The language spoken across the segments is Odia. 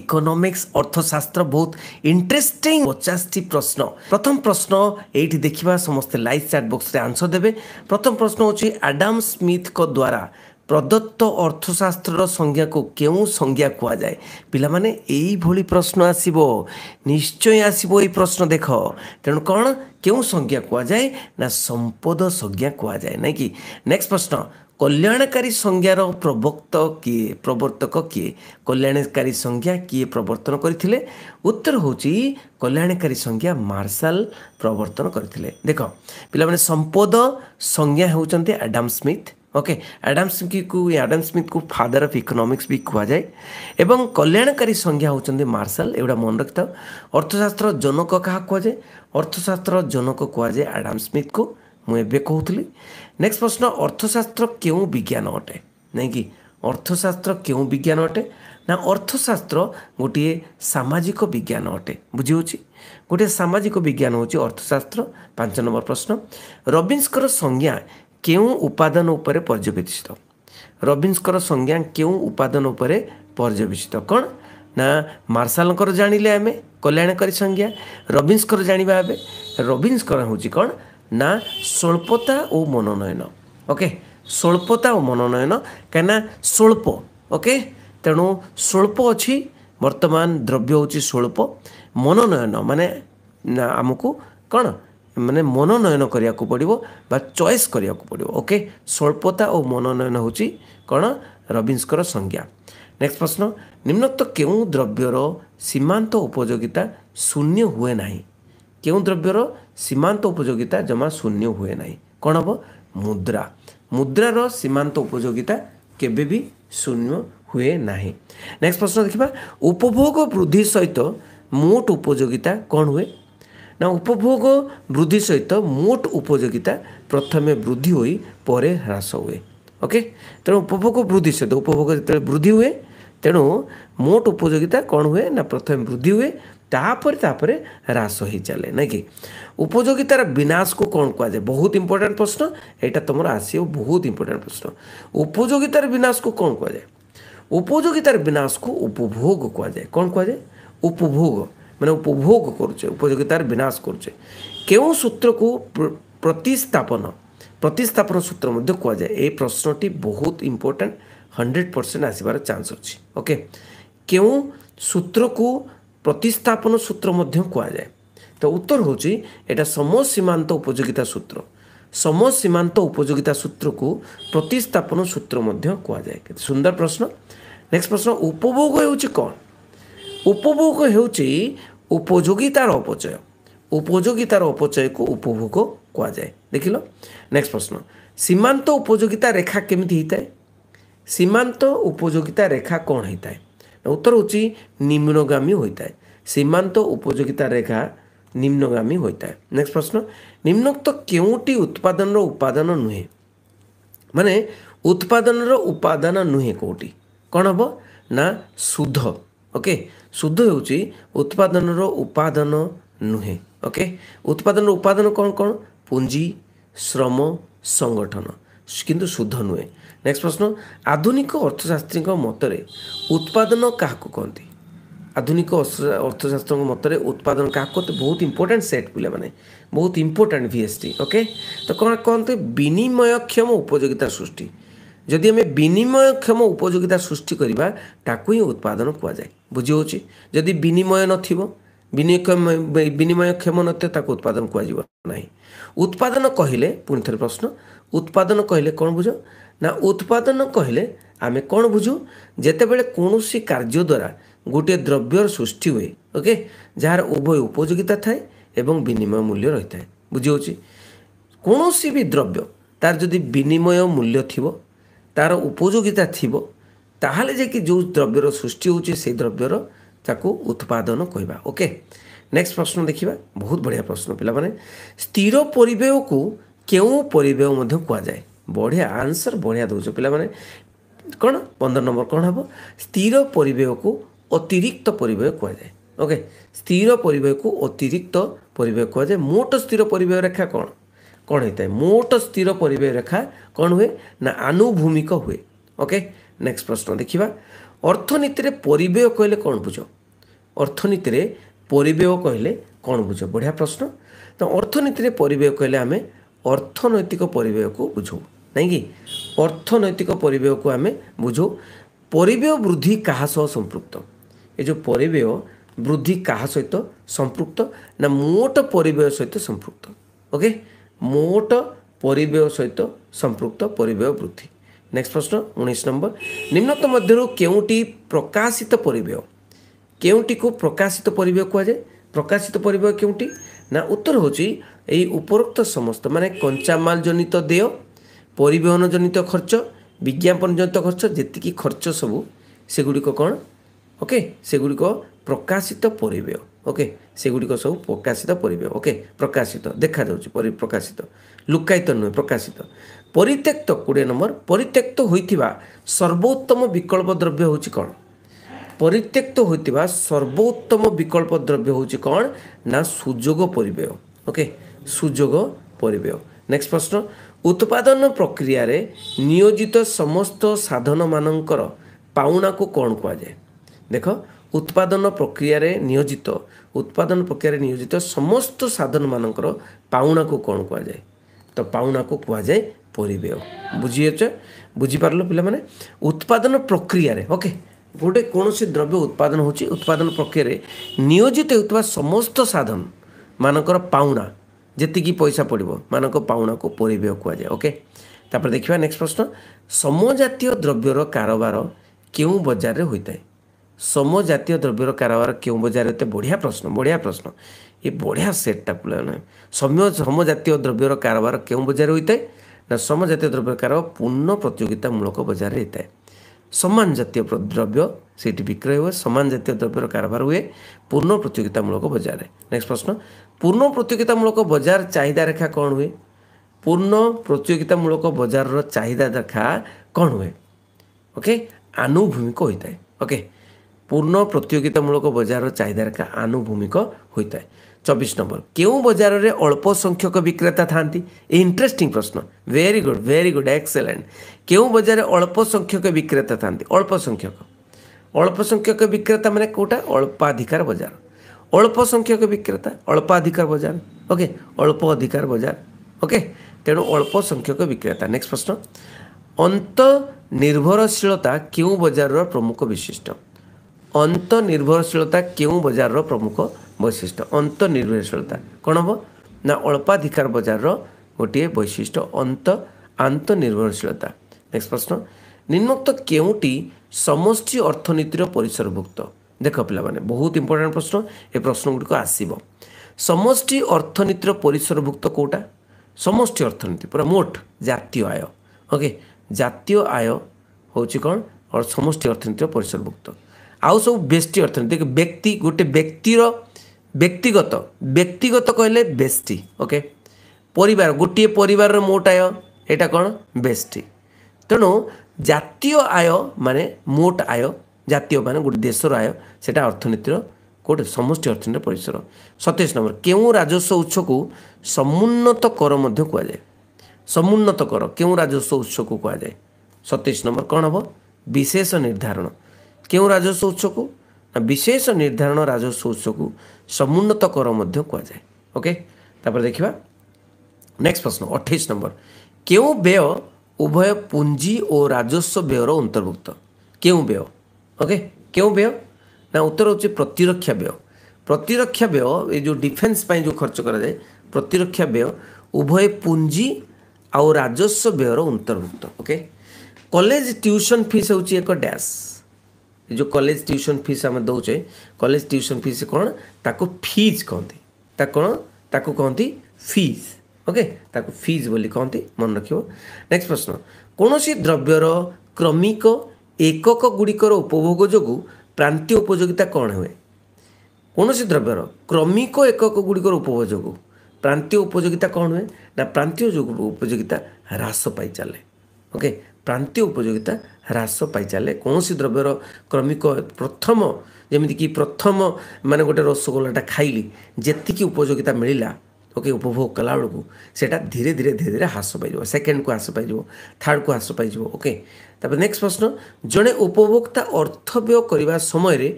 ইকোনোমিক্স অর্থশাস্ত্র বহুত ইন্টারেস্টিং পচাশটি প্রশ্ন প্রথম প্রশ্ন এইটি দেখিবা সমস্তে লাইভ চাট বক্সরে আনসর দেবে প্রথম প্রশ্ন হচ্ছে আডাম স্মিথଙ୍କ দ্বারা প্রদত্ত অর্থশাস্ত্রর সংজ্ঞাকে কেউ সংজ্ঞা কুযায় পিলামানে এইভাবে প্রশ্ন আসব নিশ্চয় আসব এই প্রশ্ন দেখ তেমন কোণ কেউ সংজ্ঞা কুযায় না সম্পদ সংজ্ঞা কুযায় নাকি নেক্সট প্রশ্ন କଲ୍ୟାଣକାରୀ ସଂଜ୍ଞାର ପ୍ରବକ୍ତ କିଏ ପ୍ରବର୍ତ୍ତକ କିଏ କଲ୍ୟାଣକାରୀ ସଂଜ୍ଞା କିଏ ପ୍ରବର୍ତ୍ତନ କରିଥିଲେ ଉତ୍ତର ହେଉଛି କଲ୍ୟାଣକାରୀ ସଂଜ୍ଞା ମାର୍ଶାଲ ପ୍ରବର୍ତ୍ତନ କରିଥିଲେ ଦେଖ ପିଲାମାନେ ସମ୍ପଦ ସଂଜ୍ଞା ହେଉଛନ୍ତି ଆଡାମ୍ ସ୍ମିଥ୍ ଓକେ ଆଡାମ୍ ସ୍ମିଥ୍କୁ ଆଡାମ୍ ସ୍ମିଥ୍କୁ ଫାଦର ଅଫ୍ ଇକୋନୋମିକ୍ସ ବି କୁହାଯାଏ ଏବଂ କଲ୍ୟାଣକାରୀ ସଂଜ୍ଞା ହେଉଛନ୍ତି ମାର୍ଶାଲ ଏଗୁଡ଼ା ମନେ ରଖିଥାଉ ଅର୍ଥଶାସ୍ତ୍ର ଜନକ କାହା କୁହାଯାଏ ଅର୍ଥଶାସ୍ତ୍ର ଜନକ କୁହାଯାଏ ଆଡାମ୍ ସ୍ମିଥ୍କୁ ମୁଁ ଏବେ କହୁଥିଲି ନେକ୍ସଟ ପ୍ରଶ୍ନ ଅର୍ଥଶାସ୍ତ୍ର କେଉଁ ବିଜ୍ଞାନ ଅଟେ ନାଇଁ କି ଅର୍ଥଶାସ୍ତ୍ର କେଉଁ ବିଜ୍ଞାନ ଅଟେ ନା ଅର୍ଥଶାସ୍ତ୍ର ଗୋଟିଏ ସାମାଜିକ ବିଜ୍ଞାନ ଅଟେ ବୁଝିହେଉଛି ଗୋଟିଏ ସାମାଜିକ ବିଜ୍ଞାନ ହେଉଛି ଅର୍ଥଶାସ୍ତ୍ର ପାଞ୍ଚ ନମ୍ବର ପ୍ରଶ୍ନ ରବିନ୍ସଙ୍କର ସଂଜ୍ଞା କେଉଁ ଉପାଦାନ ଉପରେ ପର୍ଯ୍ୟବେସିତ ରବିନ୍ସଙ୍କର ସଂଜ୍ଞା କେଉଁ ଉପାଦାନ ଉପରେ ପର୍ଯ୍ୟବେସିତ କ'ଣ ନା ମାର୍ଶାଲଙ୍କର ଜାଣିଲେ ଆମେ କଲ୍ୟାଣକାରୀ ସଂଜ୍ଞା ରବିନ୍ସଙ୍କର ଜାଣିବା ଏବେ ରବିନ୍ସଙ୍କର ହେଉଛି କ'ଣ ନା ସ୍ୱଳ୍ପତା ଓ ମନୋନୟନ ଓକେ ସ୍ୱଳ୍ପତା ଓ ମନୋନୟନ କାହିଁକିନା ସ୍ୱଳ୍ପ ଓକେ ତେଣୁ ସ୍ୱଳ୍ପ ଅଛି ବର୍ତ୍ତମାନ ଦ୍ରବ୍ୟ ହେଉଛି ସ୍ୱଳ୍ପ ମନୋନୟନ ମାନେ ଆମକୁ କ'ଣ ମାନେ ମନୋନୟନ କରିବାକୁ ପଡ଼ିବ ବା ଚଏସ୍ କରିବାକୁ ପଡ଼ିବ ଓକେ ସ୍ୱଳ୍ପତା ଓ ମନୋନୟନ ହେଉଛି କ'ଣ ରବିନ୍ସଙ୍କର ସଂଜ୍ଞା ନେକ୍ସଟ ପ୍ରଶ୍ନ ନିମ୍ନତ କେଉଁ ଦ୍ରବ୍ୟର ସୀମାନ୍ତ ଉପଯୋଗିତା ଶୂନ୍ୟ ହୁଏ ନାହିଁ କେଉଁ ଦ୍ରବ୍ୟର ସୀମାନ୍ତ ଉପଯୋଗିତା ଜମା ଶୂନ୍ୟ ହୁଏ ନାହିଁ କ'ଣ ହେବ ମୁଦ୍ରା ମୁଦ୍ରାର ସୀମାନ୍ତ ଉପଯୋଗିତା କେବେ ବି ଶୂନ୍ୟ ହୁଏ ନାହିଁ ନେକ୍ସଟ ପ୍ରଶ୍ନ ଦେଖିବା ଉପଭୋଗ ବୃଦ୍ଧି ସହିତ ମୋଟ ଉପଯୋଗିତା କ'ଣ ହୁଏ ନା ଉପଭୋଗ ବୃଦ୍ଧି ସହିତ ମୋଟ ଉପଯୋଗିତା ପ୍ରଥମେ ବୃଦ୍ଧି ହୋଇ ପରେ ହ୍ରାସ ହୁଏ ଓକେ ତେଣୁ ଉପଭୋଗ ବୃଦ୍ଧି ସହିତ ଉପଭୋଗ ଯେତେବେଳେ ବୃଦ୍ଧି ହୁଏ ତେଣୁ ମୋଟ ଉପଯୋଗିତା କ'ଣ ହୁଏ ନା ପ୍ରଥମେ ବୃଦ୍ଧି ହୁଏ ତାପରେ ତାପରେ ହ୍ରାସ ହେଇଚାଲେ ନା କି ଉପଯୋଗିତାର ବିନାଶକୁ କ'ଣ କୁହାଯାଏ ବହୁତ ଇମ୍ପୋର୍ଟାଣ୍ଟ ପ୍ରଶ୍ନ ଏଇଟା ତୁମର ଆସିବ ବହୁତ ଇମ୍ପୋର୍ଟାଣ୍ଟ ପ୍ରଶ୍ନ ଉପଯୋଗିତାର ବିନାଶକୁ କ'ଣ କୁହାଯାଏ ଉପଯୋଗିତାର ବିନାଶକୁ ଉପଭୋଗ କୁହାଯାଏ କ'ଣ କୁହାଯାଏ ଉପଭୋଗ ମାନେ ଉପଭୋଗ କରୁଛେ ଉପଯୋଗିତାର ବିନାଶ କରୁଛେ କେଉଁ ସୂତ୍ରକୁ ପ୍ରତିସ୍ଥାପନ ପ୍ରତିସ୍ଥାପନ ସୂତ୍ର ମଧ୍ୟ କୁହାଯାଏ ଏ ପ୍ରଶ୍ନଟି ବହୁତ ଇମ୍ପୋର୍ଟାଣ୍ଟ ହଣ୍ଡ୍ରେଡ଼ ପରସେଣ୍ଟ ଆସିବାର ଚାନ୍ସ ଅଛି ଓକେ କେଉଁ ସୂତ୍ରକୁ ପ୍ରତିସ୍ଥାପନ ସୂତ୍ର ମଧ୍ୟ କୁହାଯାଏ ତ ଉତ୍ତର ହେଉଛି ଏଇଟା ସମ ସୀମାନ୍ତ ଉପଯୋଗିତା ସୂତ୍ର ସମ ସୀମାନ୍ତ ଉପଯୋଗିତା ସୂତ୍ରକୁ ପ୍ରତିସ୍ଥାପନ ସୂତ୍ର ମଧ୍ୟ କୁହାଯାଏ କେତେ ସୁନ୍ଦର ପ୍ରଶ୍ନ ନେକ୍ସଟ ପ୍ରଶ୍ନ ଉପଭୋଗ ହେଉଛି କ'ଣ ଉପଭୋଗ ହେଉଛି ଉପଯୋଗିତାର ଅପଚୟ ଉପଯୋଗିତାର ଅପଚୟକୁ ଉପଭୋଗ କୁହାଯାଏ ଦେଖିଲ ନେକ୍ସଟ ପ୍ରଶ୍ନ ସୀମାନ୍ତ ଉପଯୋଗିତା ରେଖା କେମିତି ହେଇଥାଏ ସୀମାନ୍ତ ଉପଯୋଗିତା ରେଖା କ'ଣ ହେଇଥାଏ ଉତ୍ତର ହେଉଛି ନିମ୍ନଗାମୀ ହୋଇଥାଏ ସୀମାନ୍ତ ଉପଯୋଗିତା ରେଖା ନିମ୍ନଗାମୀ ହୋଇଥାଏ ନେକ୍ସଟ ପ୍ରଶ୍ନ ନିମ୍ନୋକ୍ତ କେଉଁଟି ଉତ୍ପାଦନର ଉପାଦାନ ନୁହେଁ ମାନେ ଉତ୍ପାଦନର ଉପାଦାନ ନୁହେଁ କେଉଁଠି କ'ଣ ହେବ ନା ସୁଧ ଓକେ ସୁଧ ହେଉଛି ଉତ୍ପାଦନର ଉପାଦାନ ନୁହେଁ ଓକେ ଉତ୍ପାଦନର ଉପାଦାନ କ'ଣ କ'ଣ ପୁଞ୍ଜି ଶ୍ରମ ସଂଗଠନ କିନ୍ତୁ ଶୁଦ୍ଧ ନୁହେଁ ନେକ୍ସଟ ପ୍ରଶ୍ନ ଆଧୁନିକ ଅର୍ଥଶାସ୍ତ୍ରୀଙ୍କ ମତରେ ଉତ୍ପାଦନ କାହାକୁ କହନ୍ତି ଆଧୁନିକ ଅର୍ଥଶାସ୍ତ୍ରଙ୍କ ମତରେ ଉତ୍ପାଦନ କାହାକୁ କହନ୍ତି ବହୁତ ଇମ୍ପୋର୍ଟାଣ୍ଟ ସେଟ୍ ପିଲାମାନେ ବହୁତ ଇମ୍ପୋର୍ଟାଣ୍ଟ ଭିଏସ୍ଟି ଓକେ ତ କ'ଣ କହନ୍ତି ବିନିମୟକ୍ଷମ ଉପଯୋଗିତା ସୃଷ୍ଟି ଯଦି ଆମେ ବିନିମୟକ୍ଷମ ଉପଯୋଗିତା ସୃଷ୍ଟି କରିବା ତାକୁ ହିଁ ଉତ୍ପାଦନ କୁହାଯାଏ ବୁଝିହେଉଛି ଯଦି ବିନିମୟ ନଥିବ ବିନିମୟକ୍ଷମ ନଥିବ ତାକୁ ଉତ୍ପାଦନ କୁହାଯିବ ନାହିଁ ଉତ୍ପାଦନ କହିଲେ ପୁଣି ଥରେ ପ୍ରଶ୍ନ ଉତ୍ପାଦନ କହିଲେ କ'ଣ ବୁଝ ନା ଉତ୍ପାଦନ କହିଲେ ଆମେ କ'ଣ ବୁଝୁ ଯେତେବେଳେ କୌଣସି କାର୍ଯ୍ୟ ଦ୍ୱାରା ଗୋଟିଏ ଦ୍ରବ୍ୟର ସୃଷ୍ଟି ହୁଏ ଓକେ ଯାହାର ଉଭୟ ଉପଯୋଗିତା ଥାଏ ଏବଂ ବିନିମୟ ମୂଲ୍ୟ ରହିଥାଏ ବୁଝିହେଉଛି କୌଣସି ବି ଦ୍ରବ୍ୟ ତାର ଯଦି ବିନିମୟ ମୂଲ୍ୟ ଥିବ ତାର ଉପଯୋଗିତା ଥିବ ତାହେଲେ ଯେ କି ଯେଉଁ ଦ୍ରବ୍ୟର ସୃଷ୍ଟି ହେଉଛି ସେଇ ଦ୍ରବ୍ୟର ତାକୁ ଉତ୍ପାଦନ କହିବା ଓକେ ନେକ୍ସଟ ପ୍ରଶ୍ନ ଦେଖିବା ବହୁତ ବଢ଼ିଆ ପ୍ରଶ୍ନ ପିଲାମାନେ ସ୍ଥିର ପରିବେୟକୁ କେଉଁ ପରିବେୟ ମଧ୍ୟ କୁହାଯାଏ ବଢ଼ିଆ ଆନ୍ସର ବଢ଼ିଆ ଦେଉଛ ପିଲାମାନେ କ'ଣ ପନ୍ଦର ନମ୍ବର କ'ଣ ହେବ ସ୍ଥିର ପରିବେୟକୁ ଅତିରିକ୍ତ ପରିବେୟ କୁହାଯାଏ ଓକେ ସ୍ଥିର ପରିବେୟକୁ ଅତିରିକ୍ତ ପରିବେୟ କୁହାଯାଏ ମୋଟ ସ୍ଥିର ପରିବେୟ ରେଖା କ'ଣ କ'ଣ ହେଇଥାଏ ମୋଟ ସ୍ଥିର ପରିବେୟ ରେଖା କ'ଣ ହୁଏ ନା ଆନୁଭୂମିକ ହୁଏ ଓକେ ନେକ୍ସଟ ପ୍ରଶ୍ନ ଦେଖିବା ଅର୍ଥନୀତିରେ ପରିବେୟ କହିଲେ କ'ଣ ବୁଝ ଅର୍ଥନୀତିରେ ପରିବ୍ୟୟ କହିଲେ କ'ଣ ବୁଝ ବଢ଼ିଆ ପ୍ରଶ୍ନ ତ ଅର୍ଥନୀତିରେ ପରିବ୍ୟୟ କହିଲେ ଆମେ ଅର୍ଥନୈତିକ ପରିବ୍ୟୟକୁ ବୁଝଉ ନାଇଁ ଅର୍ଥନୈତିକ ପରିବ୍ୟୟକୁ ଆମେ ବୁଝଉ ପରିବ୍ୟୟ ବୃଦ୍ଧି କାହା ସହ ସମ୍ପୃକ୍ତ ଏ ଯେଉଁ ପରିବ୍ୟୟ ବୃଦ୍ଧି କାହା ସହିତ ସମ୍ପୃକ୍ତ ନା ମୋଟ ପରିବ୍ୟୟ ସହିତ ସମ୍ପୃକ୍ତ ଓକେ ମୋଟ ପରିବ୍ୟୟ ସହିତ ସମ୍ପୃକ୍ତ ପରିବ୍ୟୟ ବୃଦ୍ଧି ନେକ୍ସଟ ପ୍ରଶ୍ନ ଉଣେଇଶ ନମ୍ବର ନିମ୍ନତ ମଧ୍ୟରୁ କେଉଁଟି ପ୍ରକାଶିତ ପରିବ୍ୟୟ କେଉଁଟିକୁ ପ୍ରକାଶିତ ପରିବେୟ କୁହାଯାଏ ପ୍ରକାଶିତ ପରିବେୟ କେଉଁଟି ନା ଉତ୍ତର ହେଉଛି ଏହି ଉପରୋକ୍ତ ସମସ୍ତ ମାନେ କଞ୍ଚାମାଲ ଜନିତ ଦେୟ ପରିବହନ ଜନିତ ଖର୍ଚ୍ଚ ବିଜ୍ଞାପନ ଜନିତ ଖର୍ଚ୍ଚ ଯେତିକି ଖର୍ଚ୍ଚ ସବୁ ସେଗୁଡ଼ିକ କ'ଣ ଓକେ ସେଗୁଡ଼ିକ ପ୍ରକାଶିତ ପରିବେୟ ଓକେ ସେଗୁଡ଼ିକ ସବୁ ପ୍ରକାଶିତ ପରିବେୟ ଓକେ ପ୍ରକାଶିତ ଦେଖାଯାଉଛି ପରି ପ୍ରକାଶିତ ଲୁକାୟିତ ନୁହେଁ ପ୍ରକାଶିତ ପରିତ୍ୟକ୍ତ କୋଡ଼ିଏ ନମ୍ବର ପରିତ୍ୟକ୍ତ ହୋଇଥିବା ସର୍ବୋତ୍ତମ ବିକଳ୍ପ ଦ୍ରବ୍ୟ ହେଉଛି କ'ଣ ପରିତ୍ୟକ୍ତ ହୋଇଥିବା ସର୍ବୋତ୍ତମ ବିକଳ୍ପ ଦ୍ରବ୍ୟ ହେଉଛି କ'ଣ ନା ସୁଯୋଗ ପରିବ୍ୟୟ ଓକେ ସୁଯୋଗ ପରିବ୍ୟୟ ନେକ୍ସଟ ପ୍ରଶ୍ନ ଉତ୍ପାଦନ ପ୍ରକ୍ରିୟାରେ ନିୟୋଜିତ ସମସ୍ତ ସାଧନମାନଙ୍କର ପାଉଣାକୁ କ'ଣ କୁହାଯାଏ ଦେଖ ଉତ୍ପାଦନ ପ୍ରକ୍ରିୟାରେ ନିୟୋଜିତ ଉତ୍ପାଦନ ପ୍ରକ୍ରିୟାରେ ନିୟୋଜିତ ସମସ୍ତ ସାଧନମାନଙ୍କର ପାଉଣାକୁ କ'ଣ କୁହାଯାଏ ତ ପାଉଣାକୁ କୁହାଯାଏ ପରିବ୍ୟୟ ବୁଝିଅଛ ବୁଝିପାରିଲ ପିଲାମାନେ ଉତ୍ପାଦନ ପ୍ରକ୍ରିୟାରେ ଓକେ ଗୋଟେ କୌଣସି ଦ୍ରବ୍ୟ ଉତ୍ପାଦନ ହେଉଛି ଉତ୍ପାଦନ ପ୍ରକ୍ରିୟାରେ ନିୟୋଜିତ ହେଉଥିବା ସମସ୍ତ ସାଧନମାନଙ୍କର ପାଉଣା ଯେତିକି ପଇସା ପଡ଼ିବ ମାନଙ୍କ ପାଉଣାକୁ ପରିବେୟ କୁହାଯାଏ ଓକେ ତାପରେ ଦେଖିବା ନେକ୍ସଟ ପ୍ରଶ୍ନ ସମଜାତୀୟ ଦ୍ରବ୍ୟର କାରବାର କେଉଁ ବଜାରରେ ହୋଇଥାଏ ସମଜାତୀୟ ଦ୍ରବ୍ୟର କାରବାର କେଉଁ ବଜାରରେ ହୋଇଥାଏ ବଢ଼ିଆ ପ୍ରଶ୍ନ ବଢ଼ିଆ ପ୍ରଶ୍ନ ଏ ବଢ଼ିଆ ସେଟ୍ଟା ପିଲାମାନେ ସମୟ ସମଜାତୀୟ ଦ୍ରବ୍ୟର କାରବାର କେଉଁ ବଜାରରେ ହୋଇଥାଏ ନା ସମଜାତୀୟ ଦ୍ରବ୍ୟର କାରବାର ପୂର୍ଣ୍ଣ ପ୍ରତିଯୋଗିତାମୂଳକ ବଜାରରେ ହୋଇଥାଏ ସମାନ ଜାତୀୟ ଦ୍ରବ୍ୟ ସେଇଠି ବିକ୍ରୟ ହୁଏ ସମାନ ଜାତୀୟ ଦ୍ରବ୍ୟର କାରବାର ହୁଏ ପୂର୍ଣ୍ଣ ପ୍ରତିଯୋଗିତାମୂଳକ ବଜାରରେ ନେକ୍ସଟ ପ୍ରଶ୍ନ ପୂର୍ଣ୍ଣ ପ୍ରତିଯୋଗିତାମୂଳକ ବଜାର ଚାହିଦା ରେଖା କ'ଣ ହୁଏ ପୂର୍ଣ୍ଣ ପ୍ରତିଯୋଗିତାମୂଳକ ବଜାରର ଚାହିଦା ରେଖା କ'ଣ ହୁଏ ଓକେ ଆନୁଭୂମିକ ହୋଇଥାଏ ଓକେ ପୂର୍ଣ୍ଣ ପ୍ରତିଯୋଗିତାମୂଳକ ବଜାରର ଚାହିଦା ରେଖା ଆନୁଭୂମିକ ହୋଇଥାଏ চব্বিশ নম্বর কেউ বজারে অল্প সংখ্যক বিক্রেতা থাকে এই ইন্টরেস্টিং প্রশ্ন very good very good excellent কেউ বজারে অল্প সংখ্যক বিক্রেতা থাকে অল্প সংখ্যক অল্প সংখ্যক বিক্রেতা মানে কোটা অল্পাধিকার বজার অল্প সংখ্যক বিক্রেতা অল্পাধিকার বজার ওকে অল্প অধিকার বজার ওকে তেণু অল্প সংখ্যক বিক্রেতা নেক্সট প্রশ্ন ଅନ୍ତନିର୍ଭରଶୀଳତା କେଉଁ ବଜାରର ପ୍ରମୁଖ ବିଶିଷ୍ଟ ଅନ୍ତନିର୍ଭରଶୀଳତା କେଉଁ ବଜାରର ପ୍ରମୁଖ বৈশিষ্ট্য অন্তনির্ভরশীলতা কোন হবা না অল্পাধিকার বাজারৰ গটিয়ে বৈশিষ্ট্য অন্ত অন্তনির্ভরশীলতা নেক্সট প্ৰশ্ন নিম্নক্ত কেউটি সমষ্টি অর্থনৈতিক পৰিসৰভুক্ত দেখো পিলা মানে বহুত ইম্পৰটেন্ট প্ৰশ্ন এ প্ৰশ্ন গডক আসিব সমষ্টি অর্থনৈতিক পৰিসৰভুক্ত কোটা সমষ্টি অর্থনৈতিক পৰা মোট জাতীয় আয় ওকে জাতীয় আয় হৈচি কোন আৰু সমষ্টি অর্থনৈতিক পৰিসৰভুক্ত আৰু সব বেষ্টি অর্থনৈতিক ব্যক্তি গটি ব্যক্তিৰ ব্যক্তিগত ব্যক্তিগত কহিলে বেষ্টি ওকে পরিবার ଗୋଟିଏ ପରିବାରର ମୋଟ ଆୟ ଏଇଟା କ'ଣ ବେଷ୍ଟି ତେଣୁ ଜାତୀୟ ଆୟ ମାନେ ମୋଟ ଆୟ ଜାତୀୟ ମାନେ ଗୋଟେ ଦେଶର ଆୟ ସେଇଟା ଅର୍ଥନୀତିର କେଉଁଠି ସମଷ୍ଟି ଅର୍ଥନୀତିର ପରିସର ସତେଇଶ ନମ୍ବର କେଉଁ ରାଜସ୍ୱ ଉତ୍ସକୁ ସମୁନ୍ନତ କର ମଧ୍ୟ କୁହାଯାଏ ସମୁନ୍ନତ କର କେଉଁ ରାଜସ୍ୱ ଉତ୍ସକୁ କୁହାଯାଏ ସତେଇଶ ନମ୍ବର କ'ଣ ହେବ ବିଶେଷ ନିର୍ଦ୍ଧାରଣ କେଉଁ ରାଜସ୍ୱ ଉତ୍ସକୁ ବିଶେଷ ନିର୍ଦ୍ଧାରଣ ରାଜସ୍ୱ ଉତ୍ସକୁ ସମୁନ୍ନତ କର ମଧ୍ୟ କୁହାଯାଏ ଓକେ ତାପରେ ଦେଖିବା ନେକ୍ସଟ ପ୍ରଶ୍ନ ଅଠେଇଶ ନମ୍ବର କେଉଁ ବ୍ୟୟ ଉଭୟ ପୁଞ୍ଜି ଓ ରାଜସ୍ୱ ବ୍ୟୟର ଅନ୍ତର୍ଭୁକ୍ତ କେଉଁ ବ୍ୟୟ ଓକେ କେଉଁ ବ୍ୟୟ ନା ଉତ୍ତର ହେଉଛି ପ୍ରତିରକ୍ଷା ବ୍ୟୟ ପ୍ରତିରକ୍ଷା ବ୍ୟୟ ଏ ଯେଉଁ ଡିଫେନ୍ସ ପାଇଁ ଯେଉଁ ଖର୍ଚ୍ଚ କରାଯାଏ ପ୍ରତିରକ୍ଷା ବ୍ୟୟ ଉଭୟ ପୁଞ୍ଜି ଆଉ ରାଜସ୍ୱ ବ୍ୟୟର ଅନ୍ତର୍ଭୁକ୍ତ ଓକେ କଲେଜ ଟ୍ୟୁସନ୍ ଫିସ୍ ହେଉଛି ଏକ ଡ୍ୟାସ୍ ଯେଉଁ କଲେଜ ଟ୍ୟୁସନ୍ ଫିସ୍ ଆମେ ଦେଉଛେ କଲେଜ ଟ୍ୟୁସନ୍ ଫିସ୍ କ'ଣ ତାକୁ ଫିଜ୍ କହନ୍ତି ତା କ'ଣ ତାକୁ କହନ୍ତି ଫିଜ୍ ଓକେ ତାକୁ ଫିଜ୍ ବୋଲି କହନ୍ତି ମନେ ରଖିବ ନେକ୍ସଟ ପ୍ରଶ୍ନ କୌଣସି ଦ୍ରବ୍ୟର କ୍ରମିକ ଏକକ ଗୁଡ଼ିକର ଉପଭୋଗ ଯୋଗୁଁ ପ୍ରାନ୍ତୀୟ ଉପଯୋଗିତା କ'ଣ ହୁଏ କୌଣସି ଦ୍ରବ୍ୟର କ୍ରମିକ ଏକକ ଗୁଡ଼ିକର ଉପଭୋଗ ଯୋଗୁଁ ପ୍ରାନ୍ତୀୟ ଉପଯୋଗିତା କ'ଣ ହୁଏ ନା ପ୍ରାନ୍ତୀୟ ଯୋଗୁଁ ଉପଯୋଗିତା ହ୍ରାସ ପାଇଚାଲେ ଓକେ ପ୍ରାନ୍ତୀୟ ଉପଯୋଗିତା ହ୍ରାସ ପାଇଚାଲେ କୌଣସି ଦ୍ରବ୍ୟର କ୍ରମିକ ପ୍ରଥମ ଯେମିତିକି ପ୍ରଥମ ମାନେ ଗୋଟେ ରସଗୋଲାଟା ଖାଇଲି ଯେତିକି ଉପଯୋଗିତା ମିଳିଲା ଓକେ ଉପଭୋଗ କଲାବେଳକୁ ସେଇଟା ଧୀରେ ଧୀରେ ଧୀରେ ଧୀରେ ହ୍ରାସ ପାଇଯିବ ସେକେଣ୍ଡକୁ ହ୍ରାସ ପାଇଯିବ ଥାର୍ଡ଼କୁ ହ୍ରାସ ପାଇଯିବ ଓକେ ତାପରେ ନେକ୍ସଟ ପ୍ରଶ୍ନ ଜଣେ ଉପଭୋକ୍ତା ଅର୍ଥ ବ୍ୟୟ କରିବା ସମୟରେ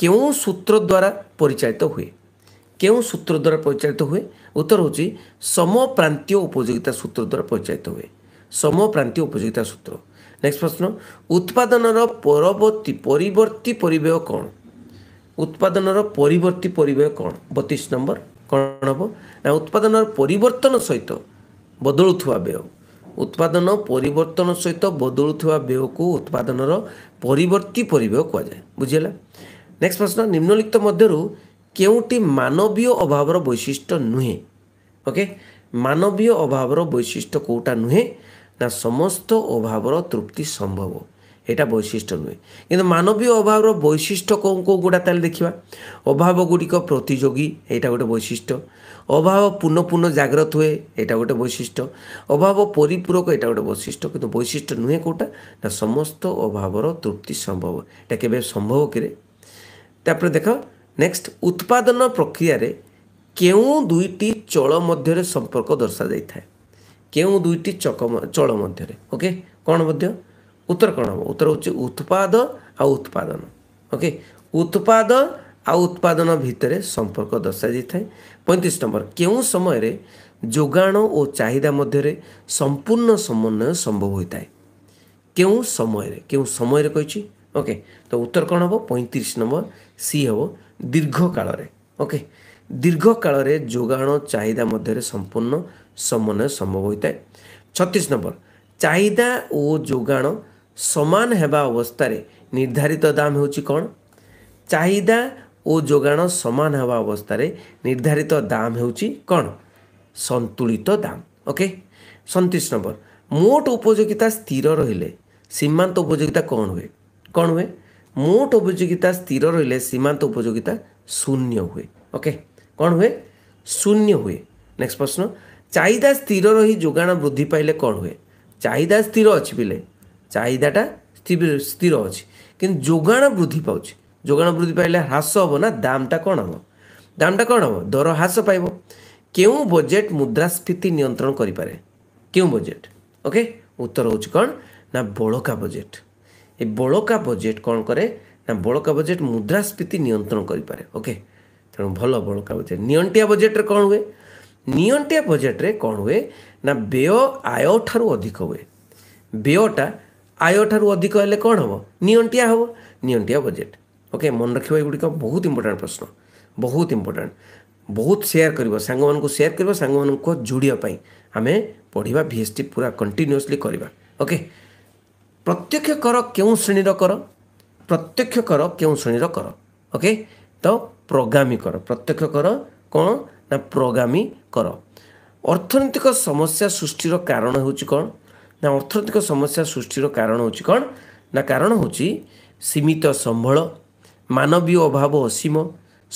କେଉଁ ସୂତ୍ର ଦ୍ୱାରା ପରିଚାଳିତ ହୁଏ କେଉଁ ସୂତ୍ର ଦ୍ୱାରା ପରିଚାଳିତ ହୁଏ ଉତ୍ତର ହେଉଛି ସମପ୍ରାନ୍ତୀୟ ଉପଯୋଗିତା ସୂତ୍ର ଦ୍ୱାରା ପରିଚାଳିତ ହୁଏ ସମପ୍ରାନ୍ତୀୟ ଉପଯୋଗିତା ସୂତ୍ର নেক্সট প্রশ্ন উৎপাদনর পরবর্তী পরবর্তী পরিবেয় କ'ଣ ଉତ୍ପାଦନର ପରିବର୍ତ୍ତୀ ପରିବେୟ କ'ଣ ବତିଶ ନମ୍ବର କ'ଣ ହେବ ନା ଉତ୍ପାଦନର ପରିବର୍ତ୍ତନ ସହିତ ବଦଳୁଥିବା ବ୍ୟୟ ଉତ୍ପାଦନ ପରିବର୍ତ୍ତନ ସହିତ ବଦଳୁଥିବା ବ୍ୟୟକୁ ଉତ୍ପାଦନର ପରିବର୍ତ୍ତୀ ପରିବେୟ କୁହାଯାଏ ବୁଝିହେଲା ନେକ୍ସଟ ପ୍ରଶ୍ନ ନିମ୍ନଲିଖିତ ମଧ୍ୟରୁ କେଉଁଟି ମାନବୀୟ ଅଭାବର ବୈଶିଷ୍ଟ୍ୟ ନୁହେଁ ଓକେ ମାନବୀୟ ଅଭାବର ବୈଶିଷ୍ଟ୍ୟ କେଉଁଟା ନୁହେଁ না সমস্ত অভাবর তৃপ্তি সম্ভব এটা বৈশিষ্ট্য নয় কিন্তু মানবীয় অভাবর বৈশিষ্ট্য কেউ কেউ গুড়া তাহলে দেখা অভাবগুড়িক প্রতিযোগী এটা গোটে বৈশিষ্ট্য অভাব পুনঃ পুনঃ জাগ্রত হুয়ে এটা গোটে বৈশিষ্ট্য অভাব পরিপূরক এটা গোটে বৈশিষ্ট্য কিন্তু বৈশিষ্ট্য নুহে কোটা না সমস্ত অভাবর তৃপ্তি সম্ভব এটা কেবে সম্ভব কিরে তারপরে দেখ নেক্সট উৎপাদন প্রক্রিয়ার কেউ দুইটি চল মধ্যে সম্পর্ক দর্শা যাই থাকে କେଉଁ ଦୁଇଟି ଚକ ଚଳ ମଧ୍ୟରେ ଓକେ କ'ଣ ମଧ୍ୟ ଉତ୍ତର କ'ଣ ହେବ ଉତ୍ତର ହେଉଛି ଉତ୍ପାଦ ଆଉ ଉତ୍ପାଦନ ଓକେ ଉତ୍ପାଦ ଆଉ ଉତ୍ପାଦନ ଭିତରେ ସମ୍ପର୍କ ଦର୍ଶାଯାଇଥାଏ ପଇଁତିରିଶ ନମ୍ବର କେଉଁ ସମୟରେ ଯୋଗାଣ ଓ ଚାହିଦା ମଧ୍ୟରେ ସମ୍ପୂର୍ଣ୍ଣ ସମନ୍ୱୟ ସମ୍ଭବ ହୋଇଥାଏ କେଉଁ ସମୟରେ କେଉଁ ସମୟରେ କହିଛି ଓକେ ତ ଉତ୍ତର କ'ଣ ହେବ ପଇଁତିରିଶ ନମ୍ବର ସି ହେବ ଦୀର୍ଘ କାଳରେ ଓକେ ଦୀର୍ଘ କାଳରେ ଯୋଗାଣ ଚାହିଦା ମଧ୍ୟରେ ସମ୍ପୂର୍ଣ୍ଣ ସମନ୍ୱୟ ସମ୍ଭବ ହୋଇଥାଏ ଛତିଶ ନମ୍ବର ଚାହିଦା ଓ ଯୋଗାଣ ସମାନ ହେବା ଅବସ୍ଥାରେ ନିର୍ଦ୍ଧାରିତ ଦାମ୍ ହେଉଛି କ'ଣ ଚାହିଦା ଓ ଯୋଗାଣ ସମାନ ହେବା ଅବସ୍ଥାରେ ନିର୍ଦ୍ଧାରିତ ଦାମ୍ ହେଉଛି କ'ଣ ସନ୍ତୁଳିତ ଦାମ୍ ଓକେ ସନ୍ତିଶ ନମ୍ବର ମୋଟ ଉପଯୋଗିତା ସ୍ଥିର ରହିଲେ ସୀମାନ୍ତ ଉପଯୋଗିତା କ'ଣ ହୁଏ କ'ଣ ହୁଏ ମୋଟ ଉପଯୋଗିତା ସ୍ଥିର ରହିଲେ ସୀମାନ୍ତ ଉପଯୋଗିତା ଶୂନ୍ୟ ହୁଏ ଓକେ କ'ଣ ହୁଏ ଶୂନ୍ୟ ହୁଏ ନେକ୍ସଟ ପ୍ରଶ୍ନ চাহিদা ସ୍ଥିର ରହି ଯୋଗାଣ ବୃଦ୍ଧି ପାଇଲେ କ'ଣ ହୁଏ ଚାହିଦା ସ୍ଥିର ଅଛି ପିଲେ ଚାହିଦାଟା ସ୍ଥିର ଅଛି କିନ୍ତୁ ଯୋଗାଣ ବୃଦ୍ଧି ପାଉଛି ଯୋଗାଣ ବୃଦ୍ଧି ପାଇଲେ ହ୍ରାସ ହେବ ନା ଦାମଟା କ'ଣ ହେବ ଦାମଟା କ'ଣ ହେବ ଦର ହ୍ରାସ ପାଇବ କେଉଁ ବଜେଟ୍ ମୁଦ୍ରାସ୍ଫୀତି ନିୟନ୍ତ୍ରଣ କରିପାରେ କେଉଁ ବଜେଟ୍ ଓକେ ଉତ୍ତର ହେଉଛି କ'ଣ ନା ବଳକା ବଜେଟ୍ ଏ ବଳକା ବଜେଟ୍ କ'ଣ କରେ ନା ବଳକା ବଜେଟ୍ ମୁଦ୍ରାସ୍ଫୀତି ନିୟନ୍ତ୍ରଣ କରିପାରେ ଓକେ ତେଣୁ ଭଲ ବଳକା ବଜେଟ୍ ନିଅଣ୍ଟିଆ ବଜେଟ୍ରେ କ'ଣ ହୁଏ ନିଅଣ୍ଟିଆ ବଜେଟ୍ରେ କ'ଣ ହୁଏ ନା ବ୍ୟୟ ଆୟ ଠାରୁ ଅଧିକ ହୁଏ ବ୍ୟୟଟା ଆୟ ଠାରୁ ଅଧିକ ହେଲେ କ'ଣ ହେବ ନିଅଣ୍ଟିଆ ହେବ ନିଅଣ୍ଟିଆ ବଜେଟ୍ ଓକେ ମନେ ରଖିବା ଏଗୁଡ଼ିକ ବହୁତ ଇମ୍ପୋର୍ଟାଣ୍ଟ ପ୍ରଶ୍ନ ବହୁତ ଇମ୍ପୋର୍ଟାଣ୍ଟ ବହୁତ ସେୟାର କରିବ ସାଙ୍ଗମାନଙ୍କୁ ସେୟାର କରିବ ସାଙ୍ଗମାନଙ୍କୁ ଯୋଡ଼ିବା ପାଇଁ ଆମେ ପଢ଼ିବା ଭି ଏସ୍ ଟି ପୁରା କଣ୍ଟିନ୍ୟୁସ୍ଲି କରିବା ଓକେ ପ୍ରତ୍ୟକ୍ଷ କର କେଉଁ ଶ୍ରେଣୀର କର ପ୍ରତ୍ୟକ୍ଷ କର କେଉଁ ଶ୍ରେଣୀର କର ଓକେ ତ ପ୍ରୋଗ୍ରାମି କର ପ୍ରତ୍ୟକ୍ଷ କର କ'ଣ ନା ପ୍ରଗାମୀ କର ଅର୍ଥନୈତିକ ସମସ୍ୟା ସୃଷ୍ଟିର କାରଣ ହେଉଛି କ'ଣ ନା ଅର୍ଥନୈତିକ ସମସ୍ୟା ସୃଷ୍ଟିର କାରଣ ହେଉଛି କ'ଣ ନା କାରଣ ହେଉଛି ସୀମିତ ସମ୍ବଳ ମାନବୀୟ ଅଭାବ ଅସୀମ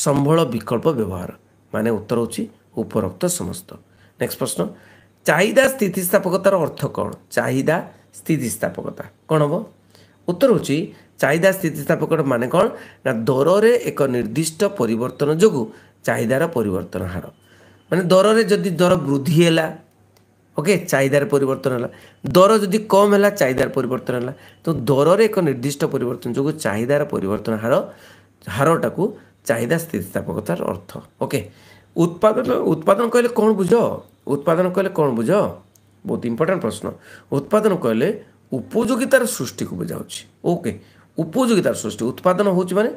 ସମ୍ବଳ ବିକଳ୍ପ ବ୍ୟବହାର ମାନେ ଉତ୍ତର ହେଉଛି ଉପରୋକ୍ତ ସମସ୍ତ ନେକ୍ସଟ ପ୍ରଶ୍ନ ଚାହିଦା ସ୍ଥିତିସ୍ଥାପକତାର ଅର୍ଥ କ'ଣ ଚାହିଦା ସ୍ଥିତିସ୍ଥାପକତା କ'ଣ ହେବ ଉତ୍ତର ହେଉଛି ଚାହିଦା ସ୍ଥିତିସ୍ଥାପକ ମାନେ କ'ଣ ନା ଦରରେ ଏକ ନିର୍ଦ୍ଦିଷ୍ଟ ପରିବର୍ତ୍ତନ ଯୋଗୁଁ চাহিদার পরিবর্তন হার মানে দরের যদি দর বৃদ্ধি হল ওকে চাহিদার পরিবর্তন হল দর যদি কম হল চাহিদার পরিবর্তন হল তো দরের এক নির্দিষ্ট পরিবর্তন যোগ চাহিদার পরিবর্তন হার হারটা চাহিদা স্থিতিস্থাপকতার অর্থ ওকে উৎপাদন উৎপাদন কহিলে কোণ বুঝ উৎপাদন কহিলে কোণ বুঝ ବହୁତ ଇମ୍ପୋର୍ଟାଣ୍ଟ ପ୍ରଶ୍ନ ଉତ୍ପାଦନ କହିଲେ ଉପଯୋଗିତାର ସୃଷ୍ଟିକୁ ବୁଝାଉଛି ওকে উপযোগিতার সৃষ্টি উৎপাদন হচ্ছে মানে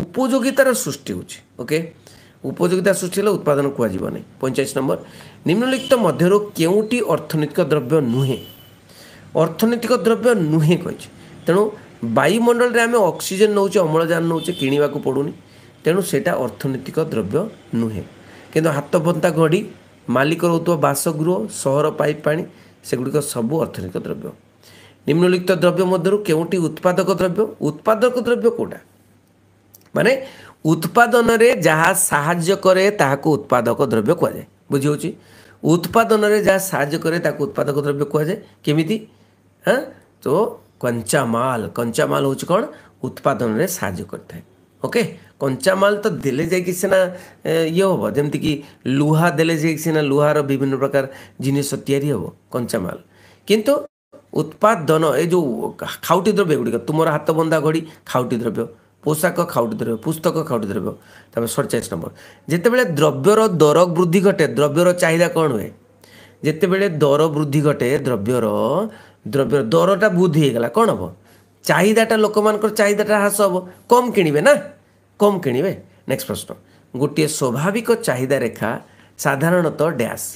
উপযোগিতার সৃষ্টি হচ্ছে ওকে ଉପଯୋଗିତା ସୃଷ୍ଟି ହେଲେ ଉତ୍ପାଦନ କୁହାଯିବ ନାହିଁ ପଇଁଚାଳିଶ ନମ୍ବର ନିମ୍ନଲିଖିତ ମଧ୍ୟରୁ କେଉଁଟି ଅର୍ଥନୈତିକ ଦ୍ରବ୍ୟ ନୁହେଁ ଅର୍ଥନୈତିକ ଦ୍ରବ୍ୟ ନୁହେଁ କହିଛି ତେଣୁ ବାୟୁମଣ୍ଡଳରେ ଆମେ ଅକ୍ସିଜେନ୍ ନେଉଛେ ଅମ୍ଳଜାନ ନେଉଛେ କିଣିବାକୁ ପଡ଼ୁନି ତେଣୁ ସେଇଟା ଅର୍ଥନୈତିକ ଦ୍ରବ୍ୟ ନୁହେଁ କିନ୍ତୁ ହାତ ହାତବନ୍ତା ଘଡ଼ି ମାଲିକ ରହୁଥିବା ବାସଗୃହ ସହର ପାଇପ୍ ପାଣି ସେଗୁଡ଼ିକ ସବୁ ଅର୍ଥନୈତିକ ଦ୍ରବ୍ୟ ନିମ୍ନଲିଖିତ ଦ୍ରବ୍ୟ ମଧ୍ୟରୁ କେଉଁଠି ଉତ୍ପାଦକ ଦ୍ରବ୍ୟ ଉତ୍ପାଦକ ଦ୍ରବ୍ୟ କେଉଁଟା ମାନେ ଉତ୍ପାଦନରେ ଯାହା ସାହାଯ୍ୟ କରେ ତାହାକୁ ଉତ୍ପାଦକ ଦ୍ରବ୍ୟ କୁହାଯାଏ ବୁଝିହେଉଛି ଉତ୍ପାଦନରେ ଯାହା ସାହାଯ୍ୟ କରେ ତାକୁ ଉତ୍ପାଦକ ଦ୍ରବ୍ୟ କୁହାଯାଏ କେମିତି ହଁ ତ କଞ୍ଚାମାଲ କଞ୍ଚାମାଲ ହେଉଛି କ'ଣ ଉତ୍ପାଦନରେ ସାହାଯ୍ୟ କରିଥାଏ ଓକେ କଞ୍ଚାମାଲ ତ ଦେଲେ ଯାଇକି ସିନା ଇଏ ହେବ ଯେମିତିକି ଲୁହା ଦେଲେ ଯାଇକି ସିନା ଲୁହାର ବିଭିନ୍ନ ପ୍ରକାର ଜିନିଷ ତିଆରି ହେବ କଞ୍ଚାମାଲ କିନ୍ତୁ ଉତ୍ପାଦନ ଏ ଯେଉଁ ଖାଉଟି ଦ୍ରବ୍ୟ ଗୁଡ଼ିକ ତୁମର ହାତ ବନ୍ଧା ଘଡ଼ି ଖାଉଟି ଦ୍ରବ୍ୟ পোশাক খাউটিদ্রব্য পুস্তক খাউটিদ্রব্য তারপরে সড়চাশ নম্বর যেতবে দ্রব্যর দর বৃদ্ধি ঘটে দ্রব্যর চাহিদা কণ হুয়ে যেতবে দর বৃদ্ধি ঘটে দ্রব্যর দ্রব্যর দরটা বৃদ্ধি হয়ে গলা কণ হব চাহিদাটা লোকমানকর চাহিদাটা হ্রাস হব কম কিণবে না কম কিণবে নেক্সট প্রশ্ন ଗୋଟିଏ ସ୍ୱାଭାବିକ ଚାହିଦା ରେଖା ସାଧାରଣତଃ ଡ୍ୟାସ୍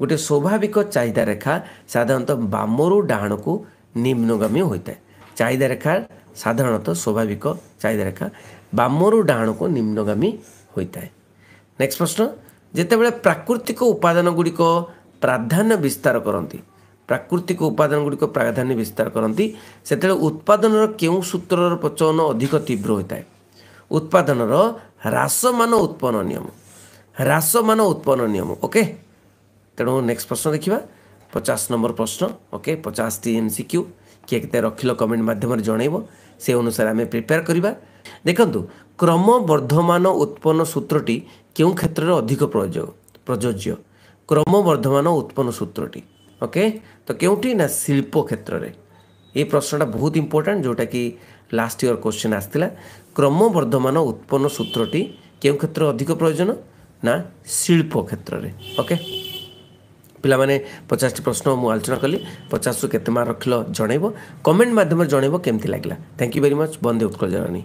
ଗୋଟିଏ ସ୍ୱାଭାବିକ ଚାହିଦା ରେଖା ସାଧାରଣତଃ ବାମରୁ ଡାହାଣକୁ ନିମ୍ନଗାମୀ ହୋଇଥାଏ ଚାହିଦା ରେଖା ସାଧାରଣତଃ ସ୍ୱାଭାବିକ ଚାହିଦା ରେଖା ବାମରୁ ଡାହାଣକୁ ନିମ୍ନଗାମୀ ହୋଇଥାଏ ନେକ୍ସଟ ପ୍ରଶ୍ନ ଯେତେବେଳେ ପ୍ରାକୃତିକ ଉପାଦାନ ଗୁଡ଼ିକ ପ୍ରାଧାନ୍ୟ ବିସ୍ତାର କରନ୍ତି ପ୍ରାକୃତିକ ଉପାଦାନ ଗୁଡ଼ିକ ପ୍ରାଧାନ୍ୟ ବିସ୍ତାର କରନ୍ତି ସେତେବେଳେ ଉତ୍ପାଦନର କେଉଁ ସୂତ୍ରର ପ୍ରଚଳନ ଅଧିକ ତୀବ୍ର ହୋଇଥାଏ ଉତ୍ପାଦନର ହ୍ରାସମାନ ଉତ୍ପନ୍ନ ନିୟମ ହ୍ରାସମାନ ଉତ୍ପନ୍ନ ନିୟମ ଓକେ ତେଣୁ ନେକ୍ସଟ ପ୍ରଶ୍ନ ଦେଖିବା ପଚାଶ ନମ୍ବର ପ୍ରଶ୍ନ ଓକେ ପଚାଶଟି ଏମ୍ ସି କ୍ୟୁ କିଏ କେତେ ରଖିଲ କମେଣ୍ଟ ମାଧ୍ୟମରେ ଜଣାଇବ সে অনুসারে আমি প্রিপেয়ার করা দেখন্তু ক্রমবর্ধমান উৎপন্ন সূত্রটি কেউ ক্ষেত্রে অধিক প্রযোগ প্রযোজ্য ক্রমবর্ধমান উৎপন্ন সূত্রটি ওকে তো কেউটি না শিল্প ক্ষেত্রে এই প্রশ্নটা বহুত ইম্পর্টাট কি লাস্ট ইয়র কোশ্চিন আসছিলা ক্রমবর্ধমান উৎপন্ন সূত্রটি কেউ ক্ষেত্রে অধিক প্রয়োজন না শিল্প ক্ষেত্রে ওকে ପିଲାମାନେ ପଚାଶଟି ପ୍ରଶ୍ନ ମୁଁ ଆଲୋଚନା କଲି ପଚାଶରୁ କେତେ ମାର୍କ ରଖିଲ ଜଣାଇବ କମେଣ୍ଟ ମାଧ୍ୟମରେ ଜଣାଇବ କେମିତି ଲାଗିଲା ଥ୍ୟାଙ୍କ ୟୁ ଭେରି ମଚ୍ ବନ୍ଦେ ଉତ୍କଳ ଜନନୀ